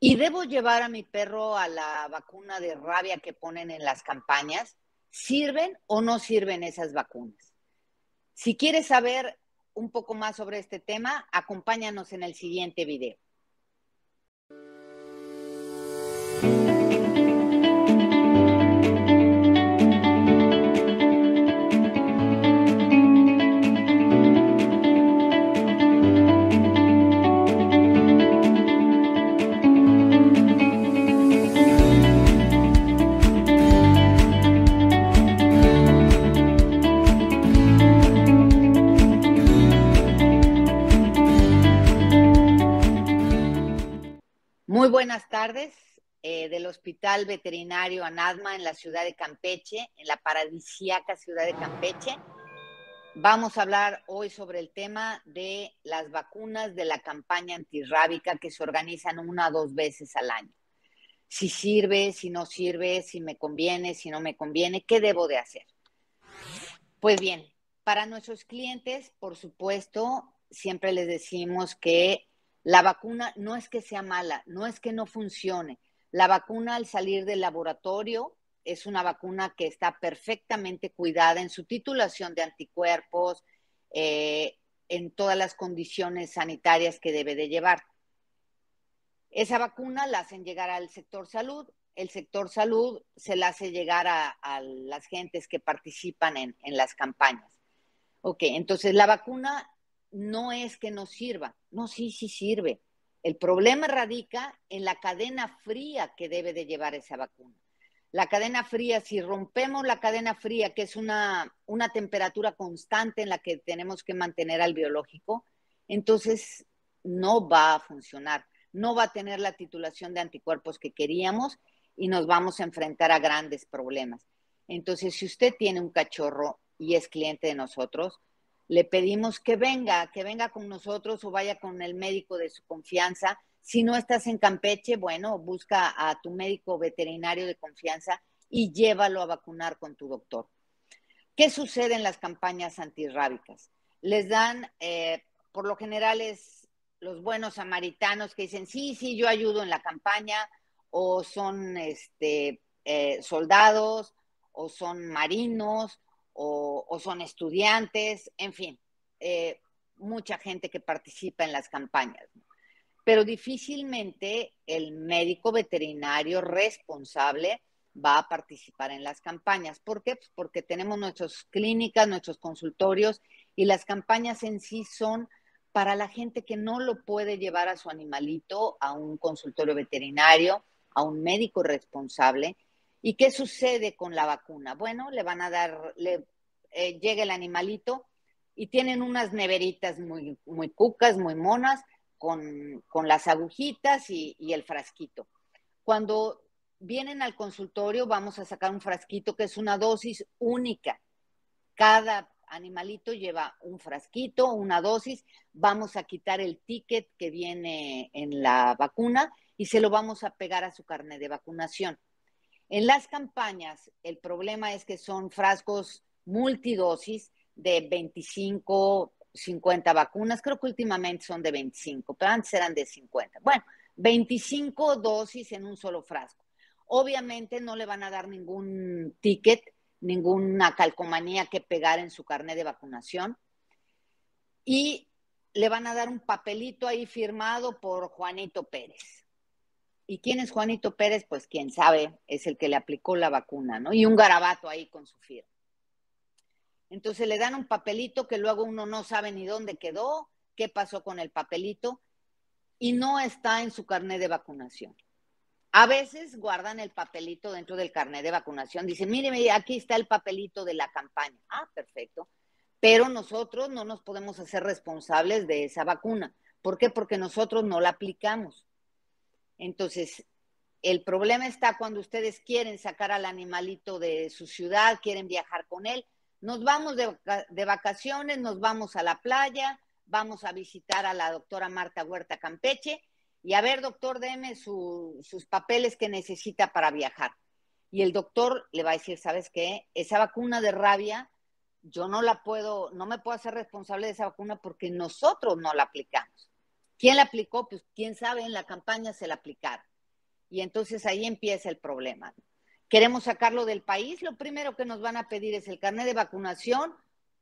¿Y debo llevar a mi perro a la vacuna de rabia que ponen en las campañas? ¿Sirven o no sirven esas vacunas? Si quieres saber un poco más sobre este tema, acompáñanos en el siguiente video. Hospital Veterinario Anadma en la ciudad de Campeche, en la paradisiaca ciudad de Campeche. Vamos a hablar hoy sobre el tema de las vacunas de la campaña antirrábica que se organizan una o dos veces al año. Si sirve, si no sirve, si me conviene, si no me conviene, ¿qué debo de hacer? Pues bien, para nuestros clientes, por supuesto, siempre les decimos que la vacuna no es que sea mala, no es que no funcione, la vacuna al salir del laboratorio es una vacuna que está perfectamente cuidada en su titulación de anticuerpos, eh, en todas las condiciones sanitarias que debe de llevar. Esa vacuna la hacen llegar al sector salud, el sector salud se la hace llegar a, las gentes que participan en, en las campañas. Ok, entonces la vacuna no es que no sirva, no, sí, sí sirve. El problema radica en la cadena fría que debe de llevar esa vacuna. La cadena fría, si rompemos la cadena fría, que es una, una temperatura constante en la que tenemos que mantener al biológico, entonces no va a funcionar, no va a tener la titulación de anticuerpos que queríamos y nos vamos a enfrentar a grandes problemas. Entonces, si usted tiene un cachorro y es cliente de nosotros, le pedimos que venga, que venga con nosotros o vaya con el médico de su confianza. Si no estás en Campeche, bueno, busca a tu médico veterinario de confianza y llévalo a vacunar con tu doctor. ¿Qué sucede en las campañas antirrábicas? Les dan, eh, por lo general es los buenos samaritanos que dicen, sí, sí, yo ayudo en la campaña, o son este, eh, soldados, o son marinos, o, son estudiantes, en fin, eh, mucha gente que participa en las campañas. Pero difícilmente el médico veterinario responsable va a participar en las campañas. ¿Por qué? Pues porque tenemos nuestras clínicas, nuestros consultorios y las campañas en sí son para la gente que no lo puede llevar a su animalito a un consultorio veterinario, a un médico responsable ¿Y qué sucede con la vacuna? Bueno, le van a dar, le eh, llega el animalito y tienen unas neveritas muy, muy cucas, muy monas, con, las agujitas y, el frasquito. Cuando vienen al consultorio, vamos a sacar un frasquito que es una dosis única. Cada animalito lleva un frasquito, una dosis. Vamos a quitar el ticket que viene en la vacuna y se lo vamos a pegar a su carnet de vacunación. En las campañas, el problema es que son frascos multidosis de 25, 50 vacunas. Creo que últimamente son de 25, pero antes eran de 50. Bueno, 25 dosis en un solo frasco. Obviamente no le van a dar ningún ticket, ninguna calcomanía que pegar en su carnet de vacunación. Y le van a dar un papelito ahí firmado por Juanito Pérez. ¿Y quién es Juanito Pérez? Pues quién sabe, es el que le aplicó la vacuna, ¿no? Y un garabato ahí con su firma. Entonces le dan un papelito que luego uno no sabe ni dónde quedó, qué pasó con el papelito, y no está en su carnet de vacunación. A veces guardan el papelito dentro del carnet de vacunación. Dicen, mire, aquí está el papelito de la campaña. Ah, perfecto. Pero nosotros no nos podemos hacer responsables de esa vacuna. ¿Por qué? Porque nosotros no la aplicamos. Entonces, el problema está cuando ustedes quieren sacar al animalito de su ciudad, quieren viajar con él. Nos vamos de, vacaciones, nos vamos a la playa, vamos a visitar a la doctora Marta Huerta Campeche y a ver, doctor, deme sus papeles que necesita para viajar. Y el doctor le va a decir, ¿sabes qué? Esa vacuna de rabia, yo no la puedo, no me puedo hacer responsable de esa vacuna porque nosotros no la aplicamos. ¿Quién la aplicó? Pues quién sabe, en la campaña se la aplicaron. Y entonces ahí empieza el problema. Queremos sacarlo del país, lo primero que nos van a pedir es el carnet de vacunación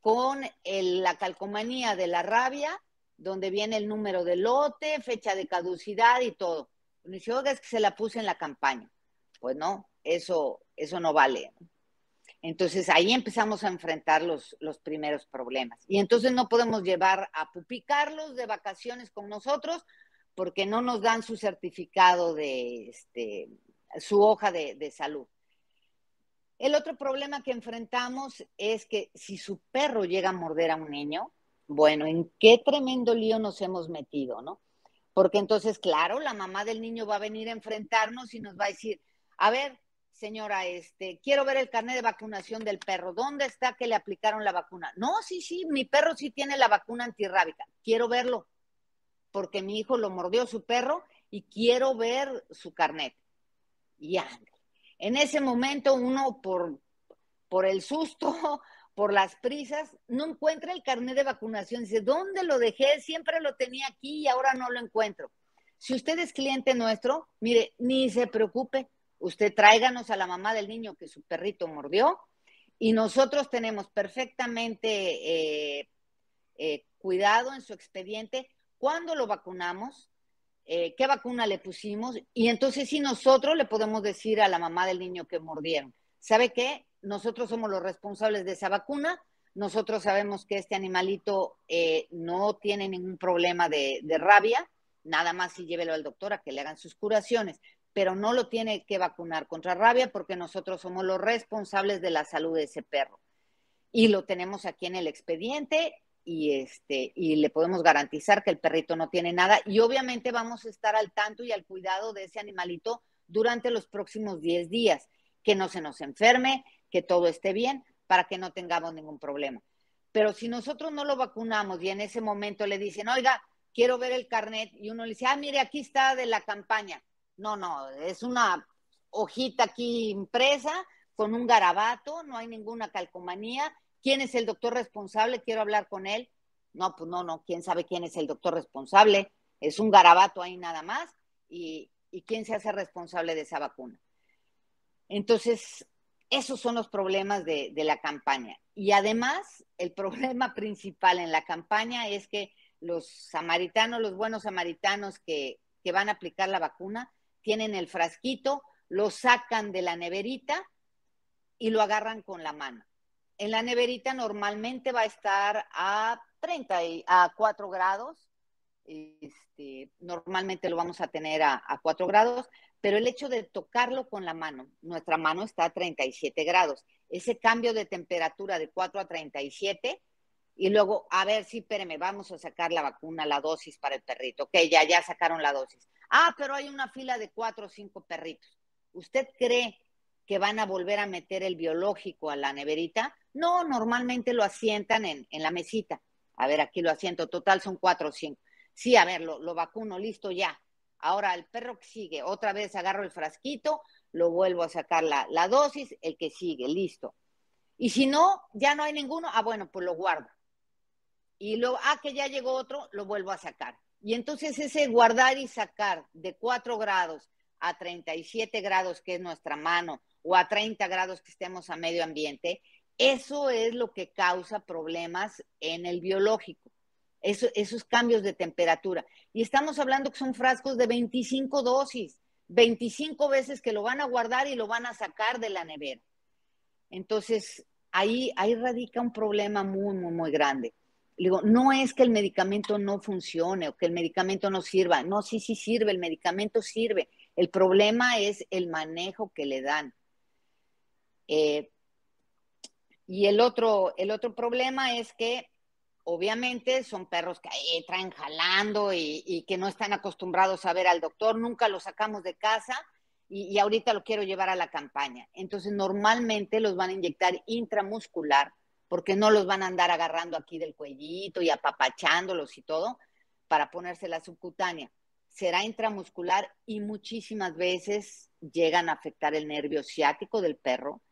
con la calcomanía de la rabia, donde viene el número de lote, fecha de caducidad y todo. Me dice, oiga, es que se la puse en la campaña. Pues no, eso, eso no vale. Entonces ahí empezamos a enfrentar los, primeros problemas. Y entonces no podemos llevar a pupicarlos de vacaciones con nosotros porque no nos dan su certificado de este, su hoja de, de salud. El otro problema que enfrentamos es que si su perro llega a morder a un niño, bueno, en qué tremendo lío nos hemos metido, ¿no? Porque entonces, claro, la mamá del niño va a venir a enfrentarnos y nos va a decir, a ver, señora, este, quiero ver el carnet de vacunación del perro. ¿Dónde está que le aplicaron la vacuna? No, sí, sí, mi perro sí tiene la vacuna antirrábica. Quiero verlo, porque mi hijo lo mordió su perro y quiero ver su carnet. Ya. En ese momento uno por, por el susto, por las prisas, no encuentra el carnet de vacunación. Dice, ¿dónde lo dejé? Siempre lo tenía aquí y ahora no lo encuentro. Si usted es cliente nuestro, mire, ni se preocupe, usted tráiganos a la mamá del niño que su perrito mordió y nosotros tenemos perfectamente eh, eh, cuidado en su expediente cuándo lo vacunamos, eh, qué vacuna le pusimos y entonces sí nosotros le podemos decir a la mamá del niño que mordieron, ¿sabe qué? Nosotros somos los responsables de esa vacuna, nosotros sabemos que este animalito no tiene ningún problema de, de rabia, nada más si llévelo al doctor a que le hagan sus curaciones pero no lo tiene que vacunar contra rabia porque nosotros somos los responsables de la salud de ese perro. Y lo tenemos aquí en el expediente y, este, y le podemos garantizar que el perrito no tiene nada. Y obviamente vamos a estar al tanto y al cuidado de ese animalito durante los próximos 10 días, que no se nos enferme, que todo esté bien, para que no tengamos ningún problema. Pero si nosotros no lo vacunamos y en ese momento le dicen, oiga, quiero ver el carnet, y uno le dice, ah, mire, aquí está de la campaña, no, no, es una hojita aquí impresa con un garabato, no hay ninguna calcomanía. ¿Quién es el doctor responsable? Quiero hablar con él. No, pues no, no, quién sabe quién es el doctor responsable. Es un garabato ahí nada más. Y, quién se hace responsable de esa vacuna. Entonces, esos son los problemas de, de, la campaña. Y además, el problema principal en la campaña es que los samaritanos, los buenos samaritanos que, que van a aplicar la vacuna, tienen el frasquito, lo sacan de la neverita y lo agarran con la mano. En la neverita normalmente va a estar a 30 a 4 grados. Este, normalmente lo vamos a tener a, a 4 grados, pero el hecho de tocarlo con la mano, nuestra mano está a 37 grados. Ese cambio de temperatura de 4 a 37 y luego, a ver, sí, espéreme, vamos a sacar la vacuna, la dosis para el perrito. Ok, ya, ya sacaron la dosis. Ah, pero hay una fila de cuatro o cinco perritos. ¿Usted cree que van a volver a meter el biológico a la neverita? No, normalmente lo asientan en, la mesita. A ver, aquí lo asiento, total son cuatro o cinco. Sí, a ver, lo, vacuno, listo ya. Ahora el perro que sigue, otra vez agarro el frasquito, lo vuelvo a sacar la, la dosis, el que sigue, listo. Y si no, ya no hay ninguno, ah, bueno, pues lo guardo y luego, ah, que ya llegó otro, lo vuelvo a sacar. Y entonces ese guardar y sacar de 4 grados a 37 grados, que es nuestra mano, o a 30 grados que estemos a medio ambiente, eso es lo que causa problemas en el biológico, esos cambios de temperatura. Y estamos hablando que son frascos de 25 dosis, 25 veces que lo van a guardar y lo van a sacar de la nevera. Entonces, ahí, ahí radica un problema muy, muy, muy grande digo, no es que el medicamento no funcione o que el medicamento no sirva. No, sí, sí sirve, el medicamento sirve. El problema es el manejo que le dan. Eh, y el otro, el otro problema es que obviamente son perros que traen jalando y, que no están acostumbrados a ver al doctor, nunca lo sacamos de casa y, y ahorita lo quiero llevar a la campaña. Entonces normalmente los van a inyectar intramuscular porque no los van a andar agarrando aquí del cuellito y apapachándolos y todo para ponerse la subcutánea. Será intramuscular y muchísimas veces llegan a afectar el nervio ciático del perro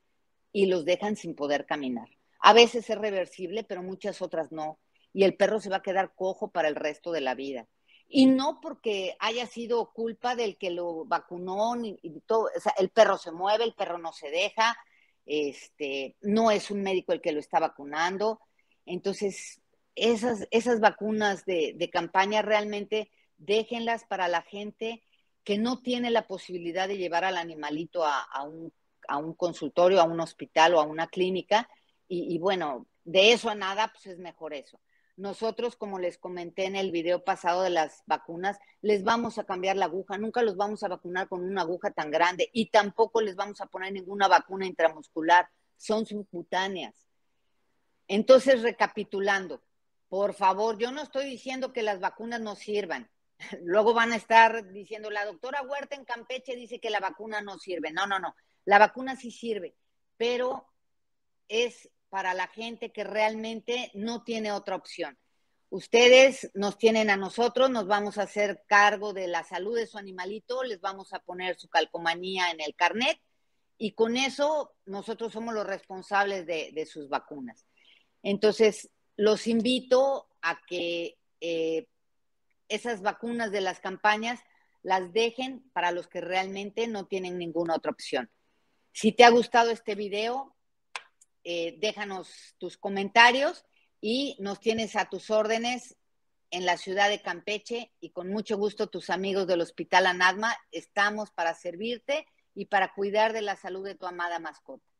y los dejan sin poder caminar. A veces es reversible, pero muchas otras no. Y el perro se va a quedar cojo para el resto de la vida. Y mm. no porque haya sido culpa del que lo vacunó, todo. el perro se mueve, el perro no se deja, este, no es un médico el que lo está vacunando. Entonces, esas, esas vacunas de, de campaña realmente déjenlas para la gente que no tiene la posibilidad de llevar al animalito a, un, a un, consultorio, a un hospital o a una clínica. y bueno, de eso a nada, pues es mejor eso. Nosotros, como les comenté en el video pasado de las vacunas, les vamos a cambiar la aguja, nunca los vamos a vacunar con una aguja tan grande y tampoco les vamos a poner ninguna vacuna intramuscular, son subcutáneas. Entonces, recapitulando, por favor, yo no estoy diciendo que las vacunas no sirvan. Luego van a estar diciendo, la doctora Huerta en Campeche dice que la vacuna no sirve. No, no, no, la vacuna sí sirve, pero es para la gente que realmente no tiene otra opción. Ustedes nos tienen a nosotros, nos vamos a hacer cargo de la salud de su animalito, les vamos a poner su calcomanía en el carnet y con eso nosotros somos los responsables de, sus vacunas. Entonces, los invito a que eh, esas vacunas de las campañas las dejen para los que realmente no tienen ninguna otra opción. Si te ha gustado este video, eh, déjanos tus comentarios y nos tienes a tus órdenes en la ciudad de Campeche y con mucho gusto tus amigos del Hospital Anadma estamos para servirte y para cuidar de la salud de tu amada mascota.